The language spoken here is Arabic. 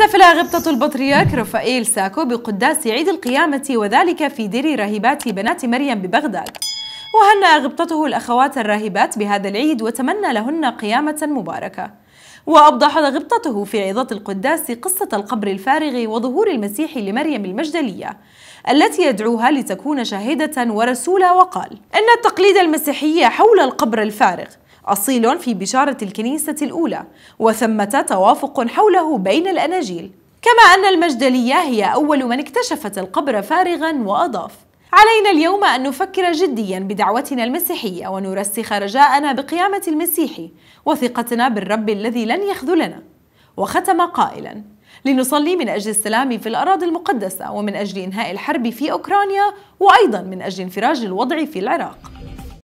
احتفل غبطة البطريرك رفائيل ساكو بقداس عيد القيامة وذلك في دير راهبات بنات مريم ببغداد وهنأ غبطته الأخوات الراهبات بهذا العيد وتمنى لهن قيامة مباركة وأبضح غبطته في عظات القداس قصة القبر الفارغ وظهور المسيح لمريم المجدلية التي يدعوها لتكون شاهدة ورسولة وقال إن التقليد المسيحي حول القبر الفارغ أصيل في بشارة الكنيسة الأولى وثمة توافق حوله بين الأناجيل كما أن المجدلية هي أول من اكتشفت القبر فارغا وأضاف علينا اليوم أن نفكر جديا بدعوتنا المسيحية ونرسخ رجاءنا بقيامة المسيح وثقتنا بالرب الذي لن يخذلنا وختم قائلا لنصلي من أجل السلام في الأراضي المقدسة ومن أجل إنهاء الحرب في أوكرانيا وأيضا من أجل انفراج الوضع في العراق